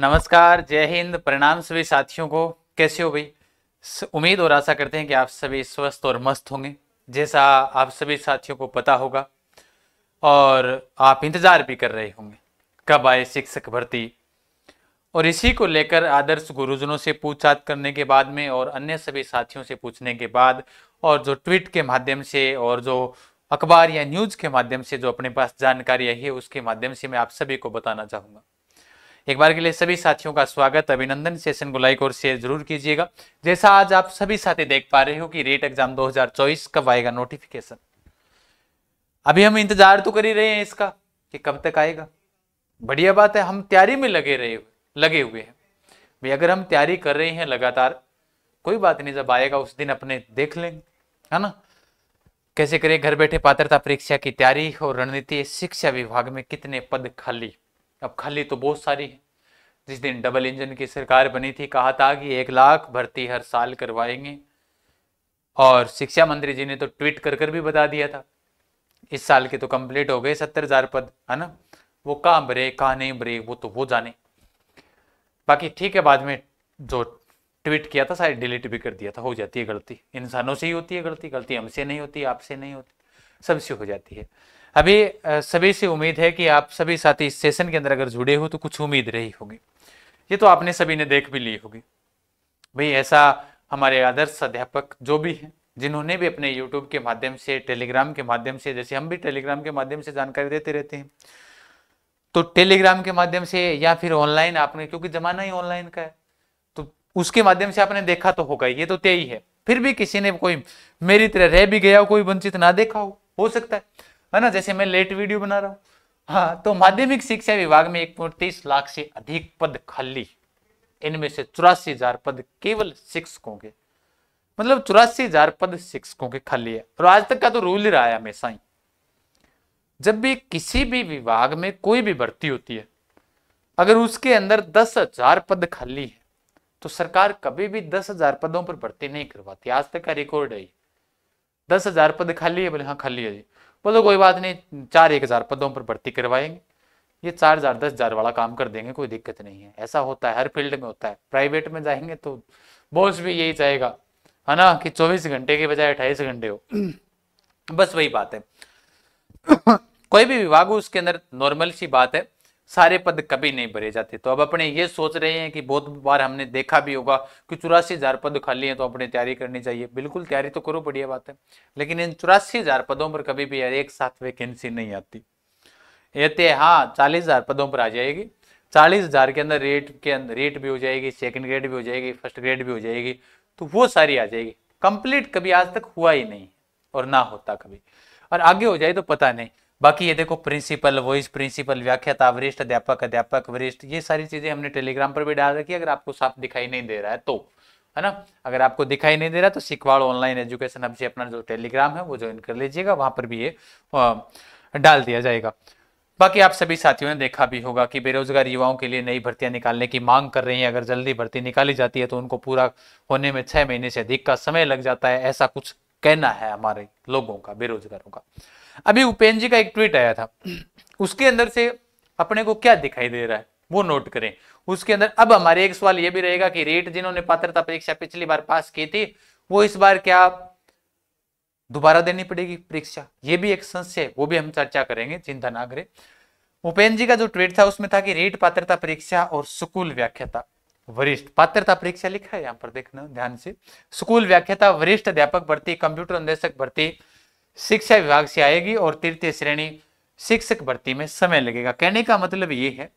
नमस्कार जय हिंद प्रणाम सभी साथियों को कैसे हो भाई उम्मीद और आशा करते हैं कि आप सभी स्वस्थ और मस्त होंगे जैसा आप सभी साथियों को पता होगा और आप इंतज़ार भी कर रहे होंगे कब आए शिक्षक भर्ती और इसी को लेकर आदर्श गुरुजनों से पूछताछ करने के बाद में और अन्य सभी साथियों से पूछने के बाद और जो ट्वीट के माध्यम से और जो अखबार या न्यूज़ के माध्यम से जो अपने पास जानकारी आई है उसके माध्यम से मैं आप सभी को बताना चाहूँगा एक बार के लिए सभी साथियों का स्वागत अभिनंदन सेशन को लाइक और शेयर जरूर कीजिएगा जैसा आज आप सभी साथी देख पा रहे हो कि रेट एग्जाम 2024 कब आएगा नोटिफिकेशन अभी हम इंतजार तो कर ही रहे हैं इसका कि कब तक आएगा बढ़िया बात है हम तैयारी में लगे रहे लगे हुए हैं भाई अगर हम तैयारी कर रहे हैं लगातार कोई बात नहीं जब आएगा उस दिन अपने देख लेंगे है ना कैसे करें घर बैठे पात्रता परीक्षा की तैयारी और रणनीति शिक्षा विभाग में कितने पद खाली अब खाली तो बहुत सारी है जिस दिन डबल इंजन की सरकार बनी थी कहा था कि एक लाख भर्ती हर साल करवाएंगे और शिक्षा मंत्री जी ने तो ट्वीट कर कर भी बता दिया था इस साल के तो कंप्लीट हो गए सत्तर हजार पद है ना वो कहाँ भरे कहाँ नहीं भरे वो तो वो जाने बाकी ठीक है बाद में जो ट्वीट किया था शायद डिलीट भी कर दिया था हो जाती है गलती इंसानों से ही होती है गलती गलती हमसे नहीं होती आपसे नहीं होती सबसे हो जाती है अभी सभी से उम्मीद है कि आप सभी साथी इस सेशन के अंदर अगर जुड़े हो तो कुछ उम्मीद रही होगी ये तो आपने सभी ने देख भी ली होगी भाई ऐसा हमारे आदर्श अध्यापक जो भी हैं जिन्होंने भी अपने यूट्यूब के माध्यम से टेलीग्राम के माध्यम से जैसे हम भी टेलीग्राम के माध्यम से जानकारी देते रहते हैं तो टेलीग्राम के माध्यम से या फिर ऑनलाइन आपने क्योंकि जमाना ही ऑनलाइन का है तो उसके माध्यम से आपने देखा तो होगा ये तो तय ही है फिर भी किसी ने कोई मेरी तरह रह भी गया हो कोई वंचित ना देखा हो हो सकता है है ना जैसे मैं लेट वीडियो बना रहा हूँ हाँ तो माध्यमिक शिक्षा विभाग में एक लाख से अधिक पद खाली इनमें से चौरासी हजार पद केवल शिक्षकों के मतलब चौरासी हजार पद शिक्षकों के खाली है और आज तक का तो रूल ही रहा है हमेशा ही जब भी किसी भी विभाग में कोई भी भर्ती होती है अगर उसके अंदर दस हजार पद खाली है तो सरकार कभी भी दस हजार पदों पर भर्ती नहीं करवाती आज तक का रिकॉर्ड है दस हजार पद खाली है बोले हाँ खाली है जी बोलो कोई बात नहीं चार एक हजार पदों पर भर्ती करवाएंगे ये चार हजार दस हजार वाला काम कर देंगे कोई दिक्कत नहीं है ऐसा होता है हर फील्ड में होता है प्राइवेट में जाएंगे तो बॉस भी यही चाहेगा है ना कि चौबीस घंटे के बजाय अट्ठाईस घंटे हो बस वही बात है कोई भी विभाग उसके अंदर नॉर्मल सी बात है सारे पद कभी नहीं भरे जाते तो अब अपने ये सोच रहे हैं कि बहुत बार हमने देखा भी होगा कि चौरासी हजार पद खाली हैं तो अपने तैयारी करनी चाहिए बिल्कुल तैयारी तो करो बढ़िया बात है लेकिन इन चौरासी हजार पदों पर कभी भी एक साथ वैकेंसी नहीं आती ये तो हाँ चालीस हजार पदों पर आ जाएगी चालीस हजार के अंदर रेट के अंदर रेट भी हो जाएगी सेकेंड ग्रेड भी हो जाएगी फर्स्ट ग्रेड भी हो जाएगी तो वो सारी आ जाएगी कंप्लीट कभी आज तक हुआ ही नहीं और ना होता कभी और आगे हो जाए तो पता नहीं बाकी ये देखो प्रिंसिपल वॉइस प्रिंसिपल व्याख्याता वरिष्ठ अध्यापक अध्यापक वरिष्ठ ये सारी चीजें हमने टेलीग्राम पर भी डाल रखी है अगर आपको साफ दिखाई नहीं दे रहा है तो है ना अगर आपको दिखाई नहीं दे रहा तो सिखवाड़ ऑनलाइन एजुकेशन अब से अपना जो टेलीग्राम है वो ज्वाइन कर लीजिएगा वहां पर भी ये डाल दिया जाएगा बाकी आप सभी साथियों ने देखा भी होगा कि बेरोजगार युवाओं के लिए नई भर्तियां निकालने की मांग कर रही हैं अगर जल्दी भर्ती निकाली जाती है तो उनको पूरा होने में छह महीने से अधिक का समय लग जाता है ऐसा कुछ कहना है हमारे लोगों का बेरोजगारों का अभी उपेन्द्र जी का एक ट्वीट आया था उसके अंदर से अपने को क्या दिखाई दे रहा है वो नोट करें उसके अंदर अब हमारे एक सवाल ये भी रहेगा कि रेट जिन्होंने पात्रता परीक्षा पिछली बार पास की थी वो इस बार क्या दोबारा देनी पड़ेगी परीक्षा ये भी एक संशय वो भी हम चर्चा करेंगे चिंता ना करें उपेन्द्र जी का जो ट्वीट था उसमें था कि रेट पात्रता परीक्षा और स्कूल व्याख्याता वरिष्ठ पात्रता परीक्षा लिखा है यहाँ पर देखना ध्यान से स्कूल व्याख्याता वरिष्ठ अध्यापक भर्ती कंप्यूटर निदेशक भर्ती शिक्षा विभाग से आएगी और तृतीय श्रेणी शिक्षक भर्ती में समय लगेगा कहने का मतलब ये है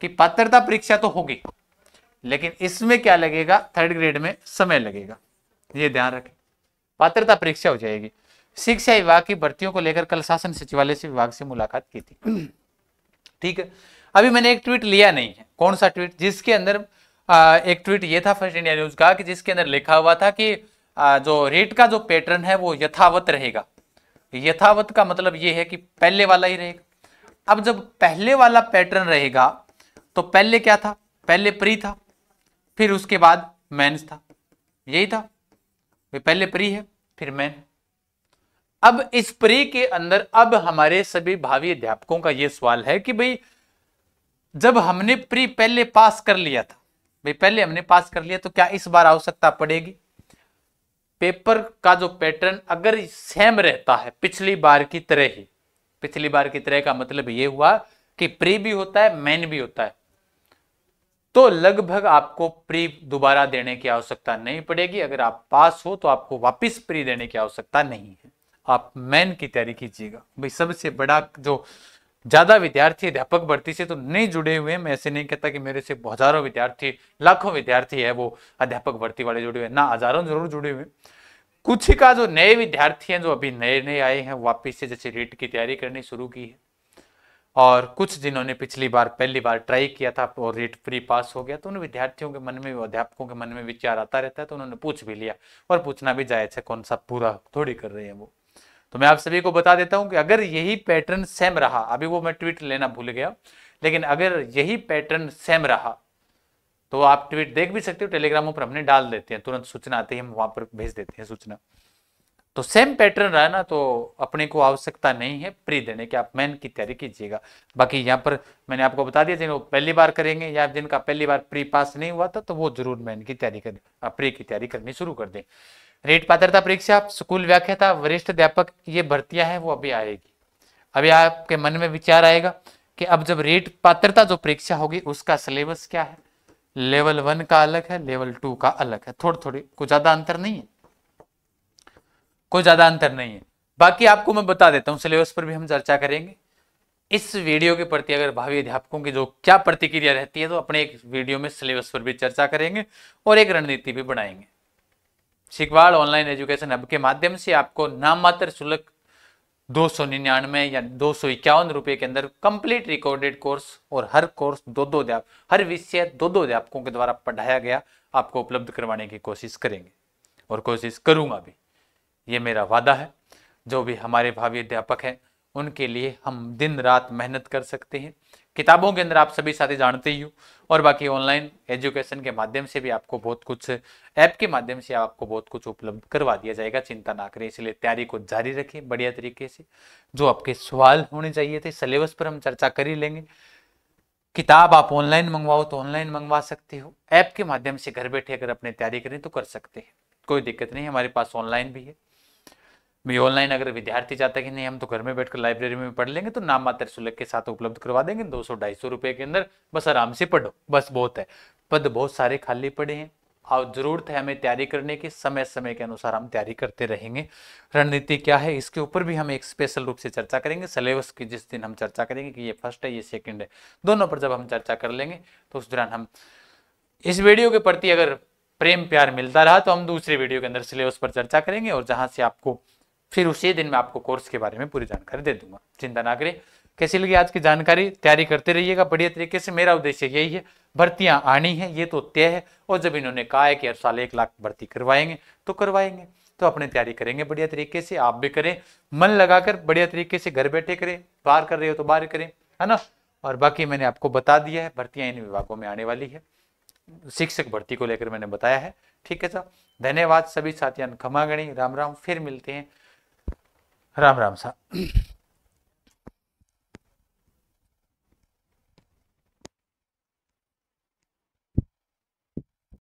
कि पात्रता परीक्षा तो होगी लेकिन इसमें क्या लगेगा थर्ड ग्रेड में समय लगेगा ये ध्यान रखें पात्रता परीक्षा हो जाएगी शिक्षा विभाग की भर्तियों को लेकर कल शासन सचिवालय से विभाग से मुलाकात की थी ठीक है अभी मैंने एक ट्वीट लिया नहीं है कौन सा ट्वीट जिसके अंदर आ, एक ट्वीट ये था फर्स्ट इंडिया न्यूज का कि जिसके अंदर लिखा हुआ था कि आ, जो रेट का जो पैटर्न है वो यथावत रहेगा यथावत का मतलब यह है कि पहले वाला ही रहेगा अब जब पहले वाला पैटर्न रहेगा तो पहले क्या था पहले प्री था फिर उसके बाद मैंस था यही था पहले प्री है फिर मैन अब इस प्री के अंदर अब हमारे सभी भावी अध्यापकों का यह सवाल है कि भाई जब हमने प्री पहले पास कर लिया था भाई पहले हमने पास कर लिया तो क्या इस बार आवश्यकता पड़ेगी पेपर का जो पैटर्न अगर सेम रहता है पिछली बार की तरह ही पिछली बार की तरह का मतलब ये हुआ कि प्री भी होता है मेन भी होता है तो लगभग आपको प्री दोबारा देने की आवश्यकता नहीं पड़ेगी अगर आप पास हो तो आपको वापस प्री देने की आवश्यकता नहीं है आप मेन की तैयारी कीजिएगा भाई सबसे बड़ा जो ज़्यादा विद्यार्थी अध्यापक भर्ती से तो नहीं जुड़े हुए हैं मैं ऐसे नहीं कहता कि मेरे से हज़ारों विद्यार्थी लाखों विद्यार्थी है वो अध्यापक भर्ती वाले जुड़े हुए ना हज़ारों जरूर जुड़े हुए कुछ ही का जो नए विद्यार्थी हैं जो अभी नए नए आए हैं वापिस से जैसे रेट की तैयारी करनी शुरू की है और कुछ जिन्होंने पिछली बार पहली बार ट्राई किया था और रेट फ्री पास हो गया तो उन विद्यार्थियों के मन में अध्यापकों के मन में विचार आता रहता है तो उन्होंने पूछ भी लिया और पूछना भी जायज है कौन सा पूरा थोड़ी कर रहे हैं वो तो मैं आप सभी को बता देता हूं कि अगर यही पैटर्न सेम रहा अभी वो मैं ट्वीट लेना भूल गया लेकिन अगर यही पैटर्न सेम रहा तो आप ट्वीट देख भी सकते हो टेलीग्राम पर हमने डाल देते हैं तुरंत सूचना आते ही हम वहां पर भेज देते हैं सूचना तो सेम पैटर्न रहा ना तो अपने को आवश्यकता नहीं है प्री देने की आप मैन की तैयारी कीजिएगा बाकी यहाँ पर मैंने आपको बता दिया जिनको पहली बार करेंगे या जिनका पहली बार प्री पास नहीं हुआ था तो वो जरूर मैन की तैयारी कर प्री की तैयारी करनी शुरू कर दें रेट पात्रता परीक्षा स्कूल व्याख्याता वरिष्ठ अध्यापक ये भर्तियां हैं वो अभी आएगी अभी आपके मन में विचार आएगा कि अब जब रेट पात्रता जो परीक्षा होगी उसका सिलेबस क्या है लेवल वन का अलग है लेवल टू का अलग है थोड़ी थोड़ी कुछ ज्यादा अंतर नहीं है कोई ज्यादा अंतर नहीं है बाकी आपको मैं बता देता हूँ सिलेबस पर भी हम चर्चा करेंगे इस वीडियो के प्रति अगर भावी अध्यापकों की जो क्या प्रतिक्रिया रहती है तो अपने एक वीडियो में सिलेबस पर भी चर्चा करेंगे और एक रणनीति भी बनाएंगे शिखवाड़ ऑनलाइन एजुकेशन हब के माध्यम से आपको नाम मात्र शुल्क दो सौ निन्यानवे या दो सौ इक्यावन रुपये के अंदर कंप्लीट रिकॉर्डेड कोर्स और हर कोर्स दो दो अध्याप हर विषय दो दो अध्यापकों के द्वारा पढ़ाया गया आपको उपलब्ध करवाने की कोशिश करेंगे और कोशिश करूंगा भी ये मेरा वादा है जो भी हमारे भावी अध्यापक हैं उनके लिए हम दिन रात मेहनत कर सकते हैं किताबों के अंदर आप सभी साथी जानते ही हो और बाकी ऑनलाइन एजुकेशन के माध्यम से भी आपको बहुत कुछ ऐप के माध्यम से आपको बहुत कुछ उपलब्ध करवा दिया जाएगा चिंता ना करें इसलिए तैयारी को जारी रखें बढ़िया तरीके से जो आपके सवाल होने चाहिए थे सिलेबस पर हम चर्चा कर ही लेंगे किताब आप ऑनलाइन मंगवाओ तो ऑनलाइन मंगवा सकते हो ऐप के माध्यम से घर बैठे अगर अपने तैयारी करें तो कर सकते हैं कोई दिक्कत नहीं हमारे पास ऑनलाइन भी है भी ऑनलाइन अगर विद्यार्थी चाहता है कि नहीं हम तो घर में बैठकर लाइब्रेरी में पढ़ लेंगे तो नाम मात्र शुल्क के साथ उपलब्ध करवा देंगे दो सौ ढाई सौ रुपए के अंदर बस आराम से पढ़ो बस बहुत है पद बहुत सारे खाली पड़े हैं और ज़रूरत है हमें तैयारी करने की समय समय के अनुसार हम तैयारी करते रहेंगे रणनीति क्या है इसके ऊपर भी हम एक स्पेशल रूप से चर्चा करेंगे सिलेबस की जिस दिन हम चर्चा करेंगे कि ये फर्स्ट है ये सेकेंड है दोनों पर जब हम चर्चा कर लेंगे तो उस दौरान हम इस वीडियो के प्रति अगर प्रेम प्यार मिलता रहा तो हम दूसरे वीडियो के अंदर सिलेबस पर चर्चा करेंगे और जहां से आपको फिर उसी दिन मैं आपको कोर्स के बारे में पूरी जानकारी दे दूंगा चिंता ना करें कैसी लगी आज की जानकारी तैयारी करते रहिएगा बढ़िया तरीके से मेरा उद्देश्य यही है भर्तियां आनी है ये तो तय है और जब इन्होंने कहा है कि हर साल एक लाख भर्ती करवाएंगे तो करवाएंगे तो अपने तैयारी करेंगे बढ़िया तरीके से आप भी करें मन लगाकर बढ़िया तरीके से घर बैठे करें बाहर कर रहे हो तो बाहर करें है ना और बाकी मैंने आपको बता दिया है भर्तियां इन विभागों में आने वाली है शिक्षक भर्ती को लेकर मैंने बताया है ठीक है साहब धन्यवाद सभी साथियान खमागणी राम राम फिर मिलते हैं राम राम छ